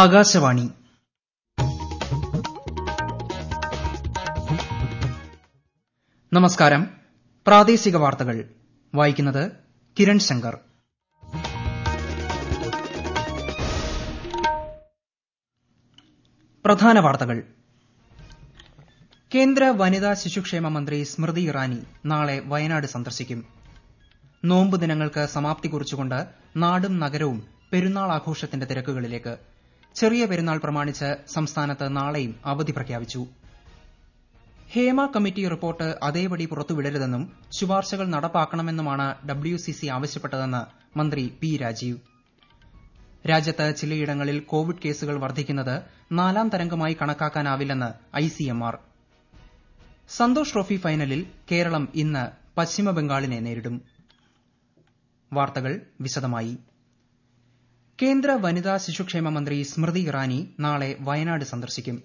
ആകാശവാണി നമസ്കാരം പ്രാദേശിക വാർത്തകൾ വായിക്കുന്നത് കിരൺ ശങ്കർ പ്രധാന വാർത്തകൾ കേന്ദ്ര വനിതാ ശിശുക്ഷേമ മന്ത്രി സ്മൃതി ഇറാനി നാളെ വയനാട് സന്ദർശിക്കും നോമ്പ് ദിനങ്ങൾക്ക് സമാപ്തി കുറിച്ചുകൊണ്ട് നാടും നഗരവും പെരുന്നാൾ ആഘോഷത്തിന്റെ തിരക്കുകളിലേക്ക് ചെറിയ പെരുന്നാൾ പ്രമാണിച്ച് സംസ്ഥാനത്ത് നാളെയും അവധി പ്രഖ്യാപിച്ചു ഹേമ കമ്മിറ്റി റിപ്പോർട്ട് അതേപടി പുറത്തുവിടരുതെന്നും ശുപാർശകൾ നടപ്പാക്കണമെന്നുമാണ് ഡബ്ല്യുസിസി ആവശ്യപ്പെട്ടതെന്ന് മന്ത്രി പി രാജീവ് രാജ്യത്ത് ചിലയിടങ്ങളിൽ കോവിഡ് കേസുകൾ വർദ്ധിക്കുന്നത് നാലാം തരംഗമായി കണക്കാക്കാനാവില്ലെന്ന് ഐസിഎംആർ സന്തോഷ് ട്രോഫി ഫൈനലിൽ കേരളം ഇന്ന് പശ്ചിമബംഗാളിനെ നേരിടും വാർത്തകൾ വിശദമായി കേന്ദ്ര വനിതാ ശിശുക്ഷേമ മന്ത്രി സ്മൃതി ഇറാനി നാളെ വയനാട് സന്ദർശിക്കും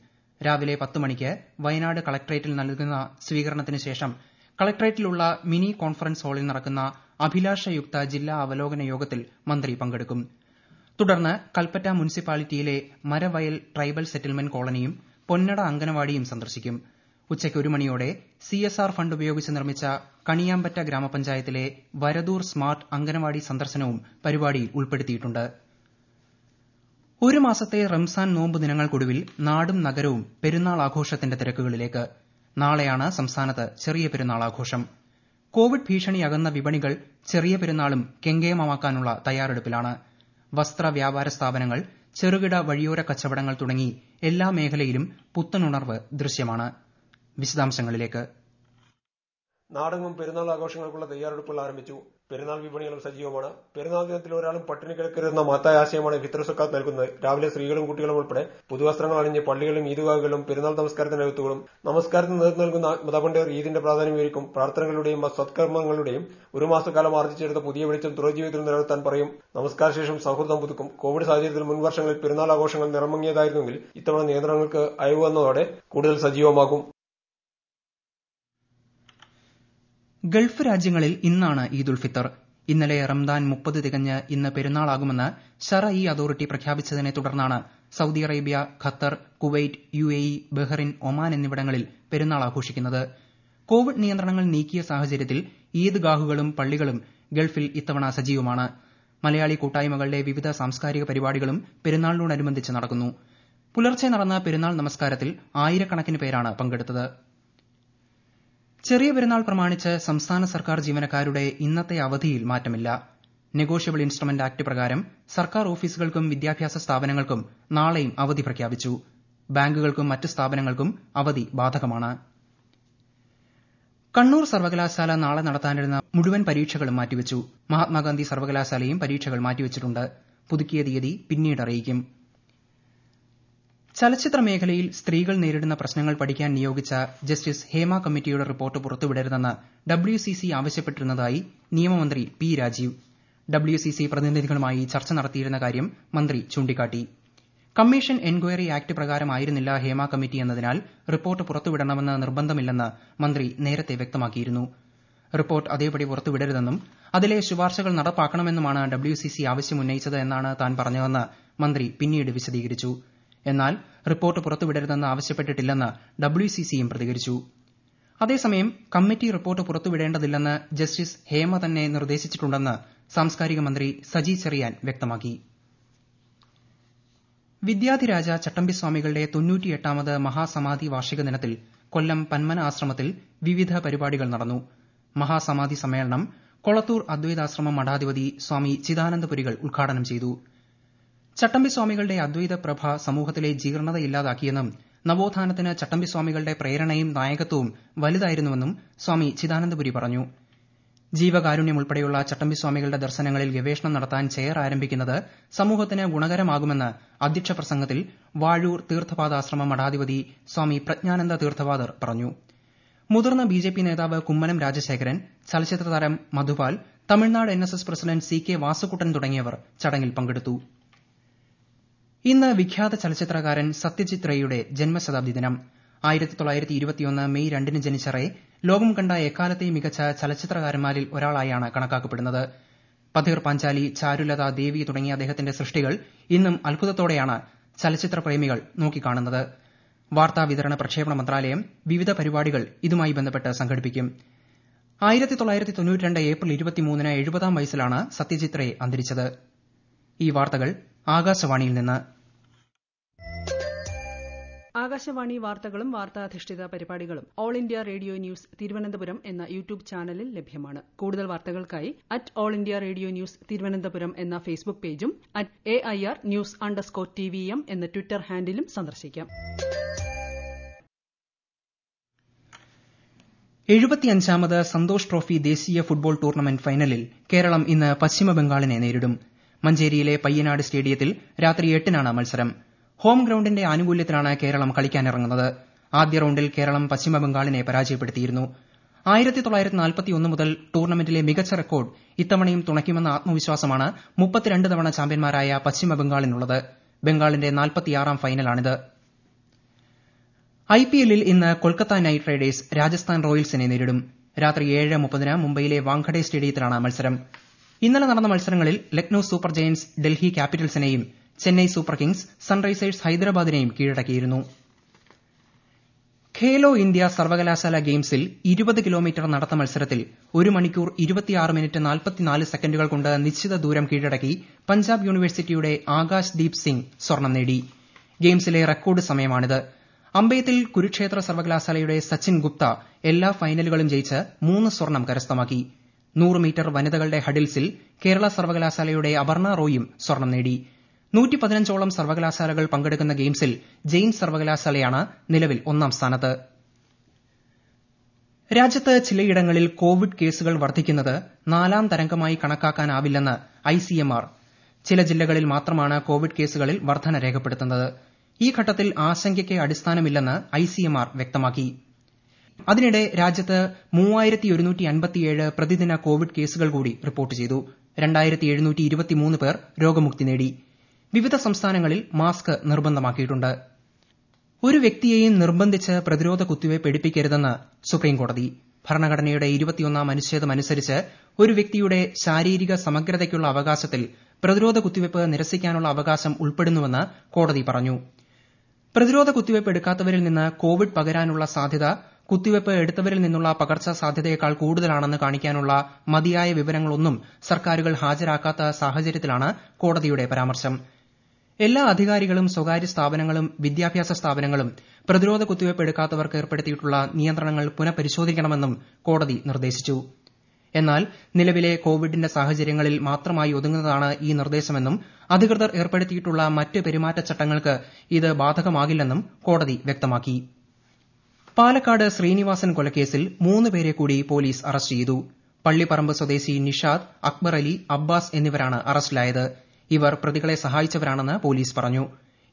രാവിലെ പത്ത് മണിക്ക് വയനാട് കളക്ട്രേറ്റിൽ നൽകുന്ന സ്വീകരണത്തിന് ശേഷം കളക്ട്രേറ്റിലുള്ള മിനി കോൺഫറൻസ് ഹാളിൽ നടക്കുന്ന അഭിലാഷയുക്ത ജില്ലാ അവലോകന യോഗത്തിൽ മന്ത്രി പങ്കെടുക്കും തുടർന്ന് കൽപ്പറ്റ മുനിസിപ്പാലിറ്റിയിലെ മരവയൽ ട്രൈബൽ സെറ്റിൽമെന്റ് കോളനിയും പൊന്നട അംഗനവാടിയും സന്ദർശിക്കും ഉച്ചയ്ക്ക് ഒരു മണിയോടെ സി എസ് ആർ ഫണ്ട് ഉപയോഗിച്ച് നിർമ്മിച്ച കണിയാമ്പറ്റ ഗ്രാമപഞ്ചായത്തിലെ വരദൂർ സ്മാർട്ട് അംഗനവാടി സന്ദർശനവും പരിപാടിയിൽ ഉൾപ്പെടുത്തിയിട്ടുണ്ട് ഒരു മാസത്തെ റംസാൻ നോമ്പ് ദിനങ്ങൾക്കൊടുവിൽ നാടും നഗരവും പെരുന്നാൾ ആഘോഷത്തിന്റെ തിരക്കുകളിലേക്ക് നാളെയാണ് സംസ്ഥാനത്ത് ചെറിയ പെരുന്നാൾ ആഘോഷം കോവിഡ് ഭീഷണിയകന്ന വിപണികൾ ചെറിയ പെരുന്നാളും കെങ്കേമമാക്കാനുള്ള തയ്യാറെടുപ്പിലാണ് വസ്ത്ര വ്യാപാര സ്ഥാപനങ്ങൾ ചെറുകിട വഴിയോര കച്ചവടങ്ങൾ തുടങ്ങി എല്ലാ മേഖലയിലും പുത്തനുണർവ് ദൃശ്യമാണ് വിശദാംശങ്ങളിലേക്ക് നാടെങ്ങും പെരുന്നാൾ ആഘോഷങ്ങൾക്കുള്ള തയ്യാറെടുപ്പുകൾ ആരംഭിച്ചു പെരുന്നാൾ വിപണികളും സജീവമാണ് പെരുന്നാൾ ദിനത്തിൽ ഒരാളും പട്ടിണി കിടക്കരുതെന്ന മഹത്തായ ആശയമാണ് ഫിത്ര സക്കാത്ത് നൽകുന്നത് രാവിലെ സ്ത്രീകളും കുട്ടികളും ഉൾപ്പെടെ പുതുവസ്ത്രങ്ങൾ അണിഞ്ഞ് പള്ളികളും ഈദ്ഗാഹുകളും പെരുന്നാൾ നമസ്കാരത്തിന് അകത്തുകളും നമസ്കാരത്തിന് നേതൃത്വം നൽകുന്ന മതപണ്ഡിതർ ഈദിന്റെ പ്രാധാന്യം വിവരിക്കും പ്രാർത്ഥനകളുടെയും സത്കർമ്മങ്ങളുടെയും ഒരു മാസക്കാലം ആർജിച്ചെടുത്ത പുതിയ വെളിച്ചം തുറജീവിതത്തിൽ നിലനിർത്താൻ പറയും നമസ്കാരശേഷം സൗഹൃദം പുതുക്കും കോവിഡ് സാഹചര്യത്തിൽ മുൻവർഷങ്ങളിൽ പെരുന്നാൾ ആഘോഷങ്ങൾ നിറമങ്ങിയതായിരുന്നെങ്കിൽ ഇത്തവണ നിയന്ത്രണങ്ങൾക്ക് അയവ് വന്നതോടെ കൂടുതൽ സജീവമാകും ഗൾഫ് രാജ്യങ്ങളിൽ ഇന്നാണ് ഈദ് ഉൽ ഫിത്തർ ഇന്നലെ റംദാൻ മുപ്പത് തികഞ്ഞ് ഇന്ന് പെരുന്നാളാകുമെന്ന് ശറ ഇ അതോറിറ്റി പ്രഖ്യാപിച്ചതിനെ തുടർന്നാണ് Saudi Arabia Qatar Kuwait UAE Bahrain Oman എന്നിവിടങ്ങളിൽ പെരുന്നാൾ ആഘോഷിക്കുന്നത് കോവിഡ് നിയന്ത്രണങ്ങൾ നീക്കിയ സാഹചര്യത്തിൽ ഗാഹുകളും പള്ളികളും ഗൾഫിൽ ഇത്തവണ സജീവമാണ് മലയാളി കൂട്ടായ്മകളുടെ വിവിധ സാംസ്കാരിക പരിപാടികളും പെരുന്നാളിനോടനുബന്ധിച്ച് നടക്കുന്നു പുലർച്ചെ നടന്ന പെരുന്നാൾ നമസ്കാരത്തിൽ ആയിരക്കണക്കിന് പേരാണ് പങ്കെടുത്തത് ചെറിയ പെരുന്നാൾ പ്രമാണിച്ച് സംസ്ഥാന സർക്കാർ ജീവനക്കാരുടെ ഇന്നത്തെ അവധിയിൽ മാറ്റമില്ല നെഗോഷ്യബിൾ ഇൻസ്ട്രുമെന്റ് ആക്ട് പ്രകാരം സർക്കാർ ഓഫീസുകൾക്കും വിദ്യാഭ്യാസ സ്ഥാപനങ്ങൾക്കും നാളെയും അവധി പ്രഖ്യാപിച്ചു ബാങ്കുകൾക്കും മറ്റ് സ്ഥാപനങ്ങൾക്കും അവധി ബാധകമാണ് കണ്ണൂർ സർവകലാശാല നാളെ നടത്താനിരുന്ന മുഴുവൻ പരീക്ഷകളും മാറ്റിവച്ചു മഹാത്മാഗാന്ധി സർവകലാശാലയും പരീക്ഷകൾ മാറ്റിവച്ചിട്ടുണ്ട് പുതുക്കിയ തീയതി പിന്നീട് അറിയിക്കും ചലച്ചിത്ര മേഖലയിൽ സ്ത്രീകൾ നേരിടുന്ന പ്രശ്നങ്ങൾ പഠിക്കാൻ നിയോഗിച്ച ജസ്റ്റിസ് ഹേമ കമ്മിറ്റിയുടെ റിപ്പോർട്ട് പുറത്തുവിടരുതെന്ന് സി ആവശ്യപ്പെട്ടിരുന്നതായി നിയമമന്ത്രി പി രാജീവ് സി പ്രതിനിധികളുമായി ചർച്ച നടത്തിയിരുന്ന കാര്യം മന്ത്രി ചൂണ്ടിക്കാട്ടി കമ്മീഷൻ എൻക്വയറി ആക്ട് പ്രകാരമായിരുന്നില്ല ഹേമ കമ്മിറ്റി എന്നതിനാൽ റിപ്പോർട്ട് പുറത്തുവിടണമെന്ന് നിർബന്ധമില്ലെന്ന് മന്ത്രി നേരത്തെ വ്യക്തമാക്കിയിരുന്നു റിപ്പോർട്ട് അതേപടി പുറത്തുവിടരുതെന്നും അതിലെ ശുപാർശകൾ നടപ്പാക്കണമെന്നുമാണ് സി ആവശ്യമുന്നയിച്ചത് എന്നാണ് താൻ പറഞ്ഞതെന്ന് മന്ത്രി പിന്നീട് വിശദീകരിച്ചു എന്നാൽ റിപ്പോർട്ട് പുറത്തുവിടരുതെന്ന് ആവശ്യപ്പെട്ടിട്ടില്ലെന്ന് സിയും പ്രതികരിച്ചു അതേസമയം കമ്മിറ്റി റിപ്പോർട്ട് പുറത്തുവിടേണ്ടതില്ലെന്ന് ജസ്റ്റിസ് ഹേമ തന്നെ നിർദ്ദേശിച്ചിട്ടുണ്ടെന്ന് സാംസ്കാരിക മന്ത്രി സജി ചെറിയാൻ വ്യക്തമാക്കി വിദ്യാധിരാജ ചട്ടമ്പിസ്വാമികളുടെ തൊണ്ണൂറ്റിയെട്ടാമത് മഹാസമാധി വാർഷിക ദിനത്തിൽ കൊല്ലം പന്മന ആശ്രമത്തിൽ വിവിധ പരിപാടികൾ നടന്നു മഹാസമാധി സമ്മേളനം കൊളത്തൂർ അദ്വൈതാശ്രമം മഠാധിപതി സ്വാമി ചിദാനന്ദപുരികൾ ഉദ്ഘാടനം ചെയ്തു ചട്ടമ്പി സ്വാമികളുടെ അദ്വൈത പ്രഭ സമൂഹത്തിലെ ജീർണത ഇല്ലാതാക്കിയെന്നും നവോത്ഥാനത്തിന് ചട്ടമ്പി സ്വാമികളുടെ പ്രേരണയും നായകത്വവും വലുതായിരുന്നുവെന്നും സ്വാമി ചിദാനന്ദപുരി പറഞ്ഞു ജീവകാരുണ്യം ഉൾപ്പെടെയുള്ള ചട്ടമ്പി സ്വാമികളുടെ ദർശനങ്ങളിൽ ഗവേഷണം നടത്താൻ ചെയർ ആരംഭിക്കുന്നത് സമൂഹത്തിന് ഗുണകരമാകുമെന്ന് അധ്യക്ഷ പ്രസംഗത്തിൽ വാഴൂർ തീർത്ഥപാദാശ്രമ മഠാധിപതി സ്വാമി പ്രജ്ഞാനന്ദ തീർത്ഥപാദർ പറഞ്ഞു മുതിർന്ന ബി ജെ പി നേതാവ് കുമ്മനം രാജശേഖരൻ താരം Madhupal Tamil Nadu NSS president C K Vasukuttan തുടങ്ങിയവർ ചടങ്ങിൽ പങ്കെടുത്തു ഇന്ന് വിഖ്യാത ചലച്ചിത്രകാരൻ സത്യജിത് റേയുടെ ജന്മശതാബ്ദി ദിനം മെയ് രണ്ടിന് ജനിച്ച റേ ലോകം കണ്ട എക്കാലത്തെ മികച്ച ചലച്ചിത്രകാരന്മാരിൽ ഒരാളായാണ് കണക്കാക്കപ്പെടുന്നത് പതിർ പാഞ്ചാലി ചാരുലത ദേവി തുടങ്ങിയ അദ്ദേഹത്തിന്റെ സൃഷ്ടികൾ ഇന്നും അത്ഭുതത്തോടെയാണ് ചലച്ചിത്ര പ്രേമികൾ നോക്കിക്കാണുന്നത് വാർത്താ വിതരണ പ്രക്ഷേപണ മന്ത്രാലയം വിവിധ പരിപാടികൾ ഇതുമായി ബന്ധപ്പെട്ട് സംഘടിപ്പിക്കും ഏപ്രിൽ എഴുപതാം വയസ്സിലാണ് സത്യജിത് റേ അന്തരിച്ചത് ഈ വാർത്തകൾ ആകാശവാണിയിൽ നിന്ന് ആകാശവാണി വാർത്തകളും വാർത്താധിഷ്ഠിത പരിപാടികളും All India Radio News Thiruvananthapuram എന്ന യൂട്യൂബ് ചാനലിൽ ലഭ്യമാണ് കൂടുതൽ വാർത്തകൾക്കായി at All India Radio News Thiruvananthapuram എന്ന ഫേസ്ബുക്ക് പേജും at A I R news underscore T V M എന്ന ട്വിറ്റർ ഹാൻഡിലും സന്ദർശിക്കാം എഴുപത്തിയഞ്ചാമത് സന്തോഷ് ട്രോഫി ദേശീയ ഫുട്ബോൾ ടൂർണമെന്റ് ഫൈനലിൽ കേരളം ഇന്ന് പശ്ചിമബംഗാളിനെ നേരിടും മഞ്ചേരിയിലെ പയ്യനാട് സ്റ്റേഡിയത്തിൽ രാത്രി എട്ടിനാണ് മത്സരം ഹോം ഗ്രൌണ്ടിന്റെ ആനുകൂല്യത്തിലാണ് കേരളം കളിക്കാനിറങ്ങുന്നത് ആദ്യ റൌണ്ടിൽ കേരളം പശ്ചിമബംഗാളിനെ പരാജയപ്പെടുത്തിയിരുന്നു മുതൽ ടൂർണമെന്റിലെ മികച്ച റെക്കോർഡ് ഇത്തവണയും തുണയ്ക്കുമെന്ന ആത്മവിശ്വാസമാണ് തവണ ചാമ്പ്യന്മാരായ പശ്ചിമബംഗാളിനുള്ളത് ബംഗാളിന്റെ നാൽപ്പത്തിയാറാം ഫൈനലാണിത് ഐപിഎല്ലിൽ ഇന്ന് കൊൽക്കത്ത നൈറ്റ് റൈഡേഴ്സ് രാജസ്ഥാൻ റോയൽസിനെ നേരിടും രാത്രി ഏഴ് മുപ്പതിന് മുംബൈയിലെ വാങ്കഡേ സ്റ്റേഡിയത്തിലാണ് മത്സരം ഇന്നലെ നടന്ന മത്സരങ്ങളിൽ ലക്നൌ സൂപ്പർ ജയന്റ്സ് ഡൽഹി ക്യാപിറ്റൽസിനെയും ചെന്നൈ സൂപ്പർ കിംഗ്സ് സൺറൈസേഴ്സ് ഹൈദരാബാദിനെയും കീഴടക്കിയിരുന്നു ഖേലോ ഇന്ത്യ സർവകലാശാല ഗെയിംസിൽ ഇരുപത് കിലോമീറ്റർ നടത്ത മത്സരത്തിൽ ഒരു മണിക്കൂർ ഇരുപത്തിയാറ് മിനിറ്റ് നാൽപ്പത്തിനാല് സെക്കൻഡുകൾ കൊണ്ട് നിശ്ചിത ദൂരം കീഴടക്കി പഞ്ചാബ് യൂണിവേഴ്സിറ്റിയുടെ ആകാശ് ദീപ് സിംഗ് സ്വർണം നേടി ഗെയിംസിലെ റെക്കോർഡ് സമയമാണിത് അമ്പയത്തിൽ കുരുക്ഷേത്ര സർവകലാശാലയുടെ സച്ചിൻ ഗുപ്ത എല്ലാ ഫൈനലുകളും ജയിച്ച് മൂന്ന് സ്വർണം കരസ്ഥമാക്കി നൂറ് മീറ്റർ വനിതകളുടെ ഹഡിൽസിൽ കേരള സർവകലാശാലയുടെ അപർണ റോയും സ്വർണം നേടിയിരുന്നു നൂറ്റി പതിനഞ്ചോളം സർവകലാശാലകൾ പങ്കെടുക്കുന്ന ഗെയിംസിൽ ജെയിംസ് സർവകലാശാലയാണ് നിലവിൽ ഒന്നാം സ്ഥാനത്ത് രാജ്യത്ത് ചിലയിടങ്ങളിൽ കോവിഡ് കേസുകൾ വർദ്ധിക്കുന്നത് നാലാം തരംഗമായി കണക്കാക്കാനാവില്ലെന്ന് ഐസിഎംആർ ചില ജില്ലകളിൽ മാത്രമാണ് കോവിഡ് കേസുകളിൽ വർദ്ധന രേഖപ്പെടുത്തുന്നത് ഈ ഘട്ടത്തിൽ ആശങ്കയ്ക്ക് അടിസ്ഥാനമില്ലെന്ന് ഐസിഎംആർ വ്യക്തമാക്കി അതിനിടെ രാജ്യത്ത് മൂവായിരത്തി പ്രതിദിന കോവിഡ് കേസുകൾ കൂടി റിപ്പോർട്ട് ചെയ്തു പേർ രോഗമുക്തി നേടി വിവിധ സംസ്ഥാനങ്ങളിൽ മാസ്ക് നിർബന്ധമാക്കിയിട്ടുണ്ട് ഒരു വ്യക്തിയെയും നിർബന്ധിച്ച് പ്രതിരോധ കുത്തിവയ്പ് എടുപ്പിക്കരുതെന്ന് സുപ്രീംകോടതി ഭരണഘടനയുടെ ഇരുപത്തിയൊന്നാം അനുച്ഛേദം അനുസരിച്ച് ഒരു വ്യക്തിയുടെ ശാരീരിക സമഗ്രതയ്ക്കുള്ള അവകാശത്തിൽ പ്രതിരോധ കുത്തിവയ്പ് നിരസിക്കാനുള്ള അവകാശം ഉൾപ്പെടുന്നുവെന്ന് കോടതി പറഞ്ഞു പ്രതിരോധ കുത്തിവയ്പ് എടുക്കാത്തവരിൽ നിന്ന് കോവിഡ് പകരാനുള്ള സാധ്യത കുത്തിവയ്പ് എടുത്തവരിൽ നിന്നുള്ള പകർച്ചാ സാധ്യതയേക്കാൾ കൂടുതലാണെന്ന് കാണിക്കാനുള്ള മതിയായ വിവരങ്ങളൊന്നും സർക്കാരുകൾ ഹാജരാക്കാത്ത സാഹചര്യത്തിലാണ് കോടതിയുടെ പരാമർശം എല്ലാ അധികാരികളും സ്വകാര്യ സ്ഥാപനങ്ങളും വിദ്യാഭ്യാസ സ്ഥാപനങ്ങളും പ്രതിരോധ കുത്തിവയ്പ് എടുക്കാത്തവർക്ക് ഏർപ്പെടുത്തിയിട്ടുള്ള നിയന്ത്രണങ്ങൾ പുനഃപരിശോധിക്കണമെന്നും കോടതി നിർദ്ദേശിച്ചു എന്നാൽ നിലവിലെ കോവിഡിന്റെ സാഹചര്യങ്ങളിൽ മാത്രമായി ഒതുങ്ങുന്നതാണ് ഈ നിർദ്ദേശമെന്നും അധികൃതർ ഏർപ്പെടുത്തിയിട്ടുള്ള മറ്റ് പെരുമാറ്റച്ചട്ടങ്ങൾക്ക് ഇത് ബാധകമാകില്ലെന്നും കോടതി വ്യക്തമാക്കി പാലക്കാട് ശ്രീനിവാസൻ കൊലക്കേസിൽ മൂന്ന് പേരെ കൂടി പോലീസ് അറസ്റ്റ് ചെയ്തു പള്ളിപ്പറമ്പ് സ്വദേശി നിഷാദ് അക്ബർ അലി അബ്ബാസ് എന്നിവരാണ് അറസ്റ്റിലായത് ഇവർ പ്രതികളെ സഹായിച്ചവരാണെന്ന് പോലീസ് പറഞ്ഞു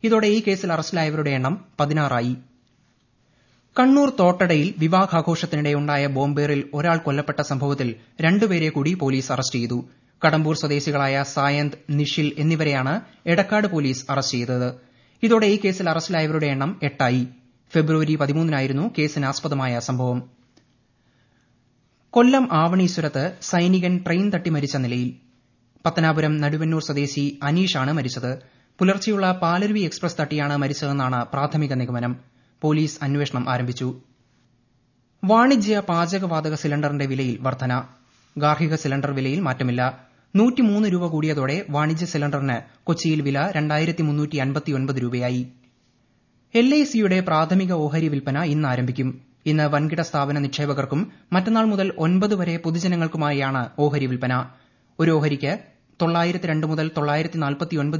ഇതോടെ ഈ കേസിൽ അറസ്റ്റിലായവരുടെ എണ്ണം പതിനാറായി കണ്ണൂർ തോട്ടടയിൽ വിവാഹാഘോഷത്തിനിടെയുണ്ടായ ബോംബേറിൽ ഒരാൾ കൊല്ലപ്പെട്ട സംഭവത്തിൽ രണ്ടുപേരെ കൂടി പോലീസ് അറസ്റ്റ് ചെയ്തു കടമ്പൂർ സ്വദേശികളായ സായന്ത് നിഷിൽ എന്നിവരെയാണ് എടക്കാട് പോലീസ് അറസ്റ്റ് ചെയ്തത് ഇതോടെ ഈ കേസിൽ അറസ്റ്റിലായവരുടെ എണ്ണം എട്ടായി ഫെബ്രുവരി പതിമൂന്നിനായിരുന്നു കേസിനാസ്പദമായ സംഭവം കൊല്ലം ആവണീശ്വരത്ത് സൈനികൻ ട്രെയിൻ തട്ടി മരിച്ച നിലയിൽ പത്തനാപുരം നടുവന്നൂർ സ്വദേശി അനീഷാണ് മരിച്ചത് പുലർച്ചെയുള്ള പാലരുവി എക്സ്പ്രസ് തട്ടിയാണ് മരിച്ചതെന്നാണ് പ്രാഥമിക നിഗമനം പോലീസ് അന്വേഷണം ആരംഭിച്ചു വാണിജ്യ പാചകവാതക സിലിണ്ടറിന്റെ വിലയിൽ വർധന ഗാർഹിക സിലിണ്ടർ വിലയിൽ മാറ്റമില്ല നൂറ്റിമൂന്ന് രൂപ കൂടിയതോടെ വാണിജ്യ സിലിണ്ടറിന് കൊച്ചിയിൽ വില രണ്ടായിരത്തി മുന്നൂറ്റി അൻപത്തിയൊൻപത് രൂപയായി എൽ ഐ സിയുടെ പ്രാഥമിക ഓഹരി വിൽപ്പന ഇന്ന് ആരംഭിക്കും ഇന്ന് വൻകിട സ്ഥാപന നിക്ഷേപകർക്കും മറ്റന്നാൾ മുതൽ ഒൻപത് വരെ പൊതുജനങ്ങൾക്കുമായാണ് ഓഹരി വിൽപ്പന ഒരു ഓഹരിക്ക് മുതൽ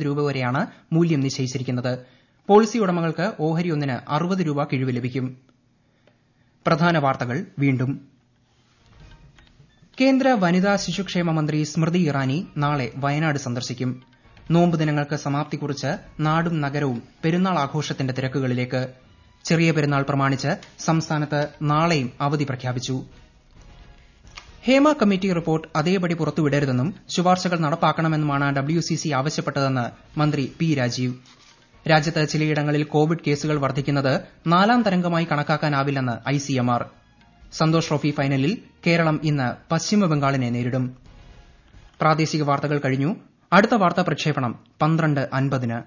രൂപ വരെയാണ് മൂല്യം നിശ്ചയിച്ചിരിക്കുന്നത് പോളിസി ഉടമകൾക്ക് ഓഹരി ഒന്നിന് അറുപത് രൂപ കിഴിവ് ലഭിക്കും കേന്ദ്ര വനിതാ ശിശുക്ഷേമ മന്ത്രി സ്മൃതി ഇറാനി നാളെ വയനാട് സന്ദർശിക്കും നോമ്പ് ദിനങ്ങൾക്ക് സമാപ്തി കുറിച്ച് നാടും നഗരവും പെരുന്നാൾ ആഘോഷത്തിന്റെ തിരക്കുകളിലേക്ക് ചെറിയ പെരുന്നാൾ പ്രമാണിച്ച് സംസ്ഥാനത്ത് നാളെയും അവധി പ്രഖ്യാപിച്ചു ഹേമ കമ്മിറ്റി റിപ്പോർട്ട് അതേപടി പുറത്തുവിടരുതെന്നും ശുപാർശകൾ നടപ്പാക്കണമെന്നുമാണ് സി ആവശ്യപ്പെട്ടതെന്ന് മന്ത്രി പി രാജീവ് രാജ്യത്ത് ചിലയിടങ്ങളിൽ കോവിഡ് കേസുകൾ വർദ്ധിക്കുന്നത് നാലാം തരംഗമായി കണക്കാക്കാനാവില്ലെന്ന് ഐസിഎംആർ സന്തോഷ് ട്രോഫി ഫൈനലിൽ കേരളം ഇന്ന് പശ്ചിമബംഗാളിനെ നേരിടും പ്രാദേശിക വാർത്തകൾ കഴിഞ്ഞു അടുത്ത വാർത്താ പ്രക്ഷേപണം പന്ത്രണ്ട് അൻപതിന്